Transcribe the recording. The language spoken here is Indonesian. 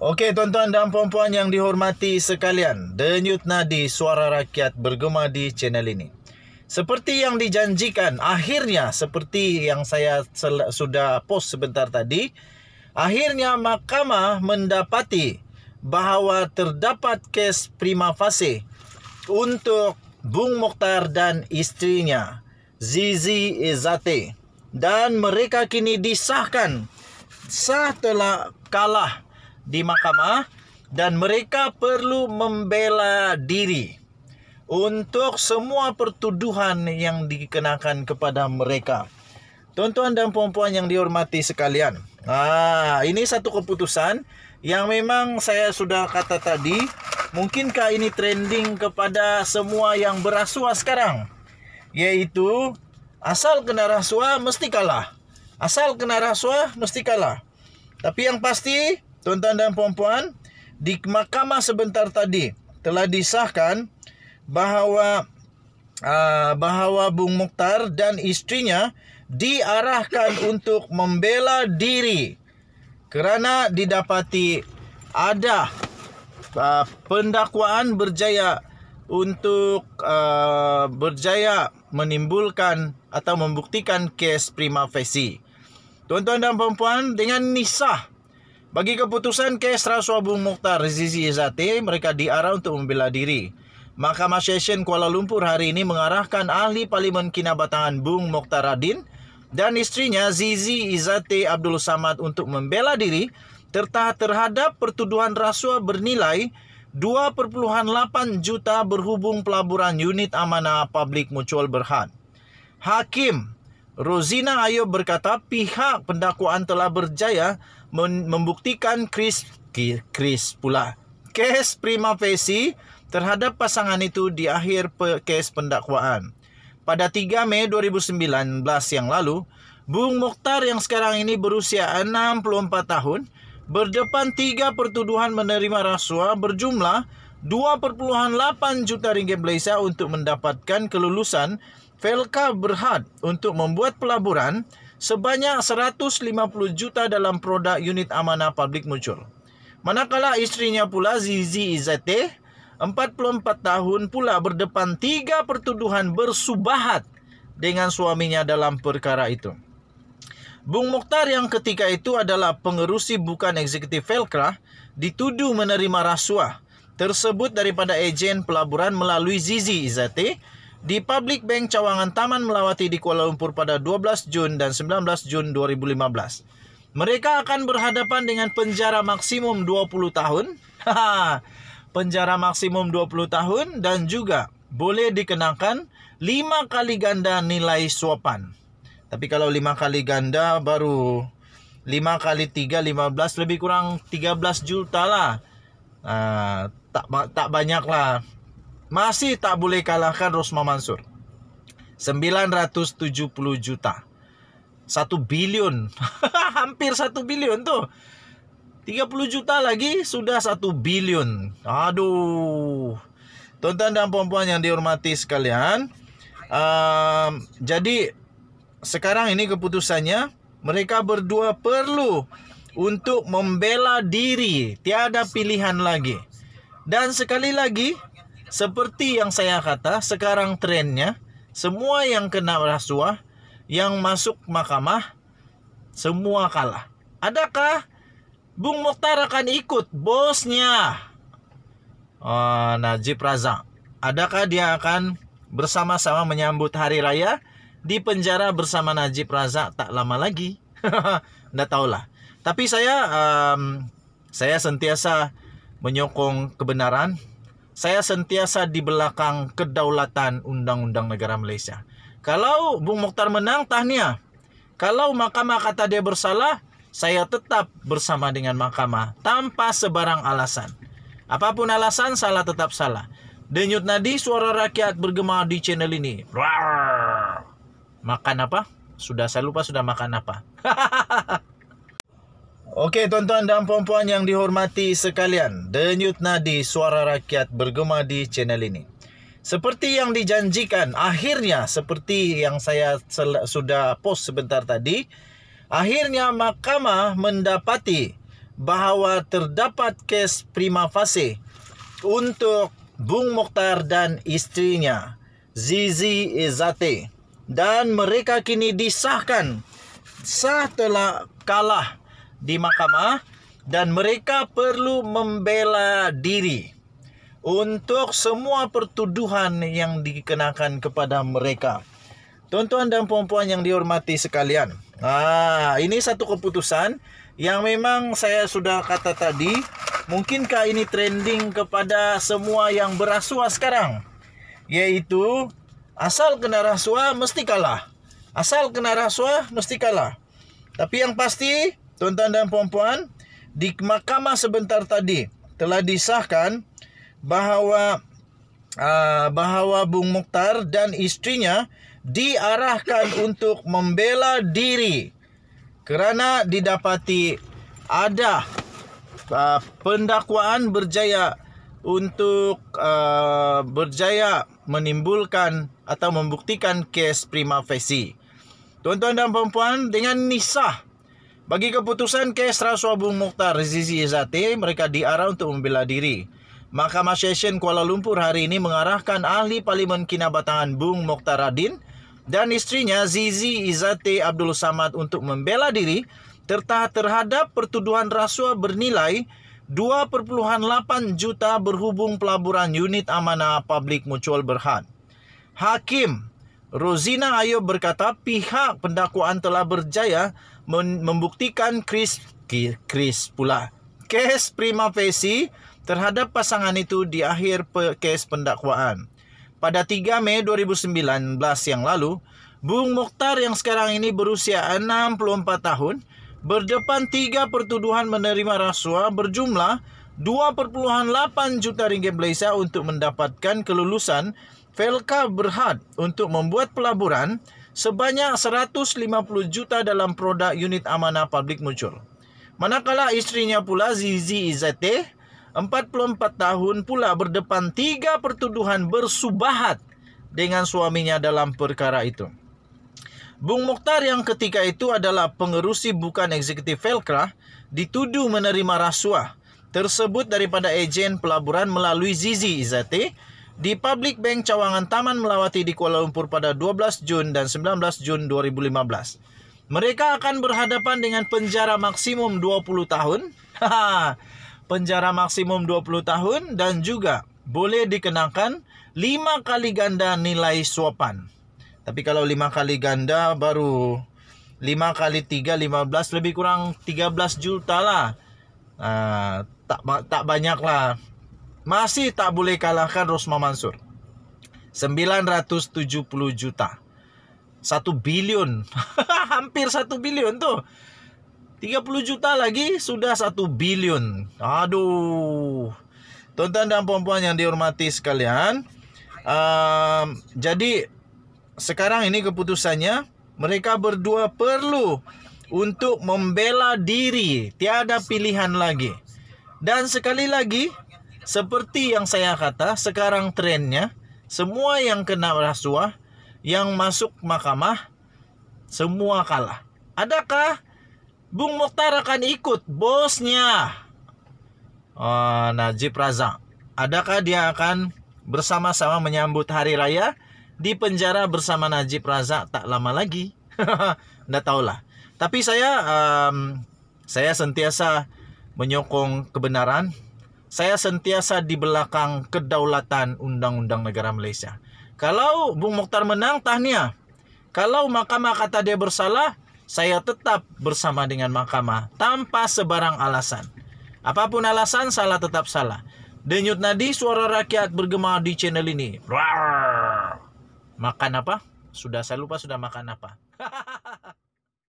Okey tuan-tuan dan puan-puan yang dihormati sekalian, denyut nadi suara rakyat bergema di channel ini. Seperti yang dijanjikan, akhirnya seperti yang saya sudah post sebentar tadi, akhirnya mahkamah mendapati bahawa terdapat kes prima facie untuk Bung Mukhtar dan istrinya Zizi Izate dan mereka kini disahkan sah telah kalah di mahkamah dan mereka perlu membela diri untuk semua pertuduhan yang dikenakan kepada mereka. Tuan-tuan dan puan-puan yang dihormati sekalian. Ah, ini satu keputusan yang memang saya sudah kata tadi, mungkinkah ini trending kepada semua yang berasuah sekarang? Yaitu asal kena rasuah mesti kalah. Asal kena rasuah mesti kalah. Tapi yang pasti tuan-tuan dan puan-puan, di mahkamah sebentar tadi telah disahkan bahawa ah, bahawa Bung Mukhtar dan istrinya diarahkan untuk membela diri kerana didapati ada ah, pendakwaan berjaya untuk ah, berjaya menimbulkan atau membuktikan kes prima facie. Tuan-tuan dan puan-puan dengan nisah bagi keputusan kes Rasuah Abu Mukhtar Zizi Izati, mereka diarah untuk membela diri. Mahkamah Session Kuala Lumpur hari ini mengarahkan ahli Parlimen Kinabatangan Bung Mokhtar Radin dan istrinya Zizi Izate Abdul Samad untuk membela diri serta terhadap pertuduhan rasuah bernilai 2.8 juta berhubung pelaburan unit amanah publik Mutual Berhad. Hakim Rosina Ayub berkata pihak pendakwaan telah berjaya membuktikan Chris Chris pula kes prima facie terhadap pasangan itu di akhir kes pendakwaan. Pada 3 Mei 2019 yang lalu, Bung Mukhtar yang sekarang ini berusia 64 tahun berdepan tiga pertuduhan menerima rasuah berjumlah 2,8 juta ringgit Malaysia untuk mendapatkan kelulusan, Velka berhad untuk membuat pelaburan sebanyak 150 juta dalam produk unit amanah publik muncul. Manakala istrinya pula Zizi Izate 44 tahun pula berdepan tiga pertuduhan bersubahat dengan suaminya dalam perkara itu. Bung Mokhtar yang ketika itu adalah pengerusi bukan eksekutif Velkra dituduh menerima rasuah tersebut daripada ejen pelaburan melalui Zizi Izati di Public Bank Cawangan Taman Melawati di Kuala Lumpur pada 12 Jun dan 19 Jun 2015. Mereka akan berhadapan dengan penjara maksimum 20 tahun. penjara maksimum 20 tahun dan juga boleh dikenakan 5 kali ganda nilai suapan. Tapi kalau 5 kali ganda baru 5 kali 3 15 lebih kurang 13 juta lah. Ah, tak tak banyak lah masih tak boleh kalahkan Rosma Mansur 970 juta 1 bilion hampir 1 bilion tuh 30 juta lagi sudah 1 bilion aduh tuan dan puan yang dihormati sekalian um, Jadi sekarang ini keputusannya Mereka berdua perlu untuk membela diri Tiada pilihan lagi dan sekali lagi, seperti yang saya kata, sekarang trennya semua yang kena rasuah, yang masuk mahkamah, semua kalah. Adakah Bung Mokhtar akan ikut bosnya? Uh, Najib Razak. Adakah dia akan bersama-sama menyambut hari raya di penjara bersama Najib Razak tak lama lagi? Nggak tahulah. Tapi saya um, saya sentiasa menyokong kebenaran, saya sentiasa di belakang kedaulatan undang-undang negara Malaysia. Kalau Bung Mokhtar menang, tahniah. Kalau mahkamah kata dia bersalah, saya tetap bersama dengan mahkamah tanpa sebarang alasan. Apapun alasan, salah tetap salah. Denyut nadi suara rakyat bergema di channel ini. Makan apa? Sudah saya lupa sudah makan apa. Okey tuan-tuan dan puan-puan yang dihormati sekalian, denyut nadi suara rakyat bergema di channel ini. Seperti yang dijanjikan, akhirnya seperti yang saya sudah post sebentar tadi, akhirnya mahkamah mendapati bahawa terdapat kes prima facie untuk Bung Mukhtar dan istrinya Zizi Izate dan mereka kini disahkan sah telah kalah di mahkamah dan mereka perlu membela diri untuk semua pertuduhan yang dikenakan kepada mereka. Tuan-tuan dan puan-puan yang dihormati sekalian. Ah, ini satu keputusan yang memang saya sudah kata tadi, mungkinkah ini trending kepada semua yang berasuah sekarang? Yaitu asal kena rasuah mesti kalah. Asal kena rasuah mesti kalah. Tapi yang pasti Tuan-tuan dan puan-puan, di mahkamah sebentar tadi telah disahkan bahawa ah, bahawa Bung Mukhtar dan istrinya diarahkan untuk membela diri kerana didapati ada ah, pendakwaan berjaya untuk ah, berjaya menimbulkan atau membuktikan kes prima facie. Tuan-tuan dan puan-puan dengan nisah bagi keputusan kes rasuah Bung Mokhtar Zizi Izati, mereka diarah untuk membela diri. Mahkamah Session Kuala Lumpur hari ini mengarahkan ahli Parlimen Kinabatangan Bung Mokhtar Adin dan istrinya Zizi Izati Abdul Samad untuk membela diri serta terhadap pertuduhan rasuah bernilai 2.8 juta berhubung pelaburan unit amanah publik mutual berhad. Hakim Rosina Ayo berkata pihak pendakwaan telah berjaya membuktikan Chris Chris pula kes prima facie terhadap pasangan itu di akhir kes pendakwaan. Pada 3 Mei 2019 yang lalu, Bung Mukhtar yang sekarang ini berusia 64 tahun berdepan tiga pertuduhan menerima rasuah berjumlah 2,8 juta ringgit Malaysia untuk mendapatkan kelulusan Velka berhad untuk membuat pelaburan sebanyak 150 juta dalam produk unit amanah publik muncul. Manakala istrinya pula Zizi puluh 44 tahun pula berdepan tiga pertuduhan bersubahat dengan suaminya dalam perkara itu. Bung Mokhtar yang ketika itu adalah pengerusi bukan eksekutif Velkra dituduh menerima rasuah tersebut daripada ejen pelaburan melalui Zizi Izate di Public Bank Cawangan Taman Melawati di Kuala Lumpur pada 12 Jun dan 19 Jun 2015. Mereka akan berhadapan dengan penjara maksimum 20 tahun. penjara maksimum 20 tahun dan juga boleh dikenakan 5 kali ganda nilai suapan. Tapi kalau 5 kali ganda baru 5 kali 3 15 lebih kurang 13 juta lah. Uh, tak tak banyak lah masih tak boleh kalahkan Rosma Mansur 970 juta 1 bilion hampir 1 bilion tuh 30 juta lagi sudah 1 bilion aduh Tonton dan perempuan yang dihormati sekalian um, Jadi sekarang ini keputusannya Mereka berdua perlu untuk membela diri Tiada pilihan lagi dan sekali lagi, seperti yang saya kata, sekarang trennya semua yang kena rasuah, yang masuk mahkamah, semua kalah. Adakah Bung Mokhtar akan ikut bosnya oh, Najib Razak? Adakah dia akan bersama-sama menyambut hari raya di penjara bersama Najib Razak tak lama lagi? Nggak tahulah. Tapi saya um, saya sentiasa menyokong kebenaran, saya sentiasa di belakang kedaulatan Undang-Undang Negara Malaysia. Kalau Bung Mokhtar menang, tahniah. Kalau mahkamah kata dia bersalah, saya tetap bersama dengan mahkamah tanpa sebarang alasan. Apapun alasan, salah tetap salah. Denyut nadi suara rakyat bergema di channel ini. Makan apa? Sudah saya lupa sudah makan apa.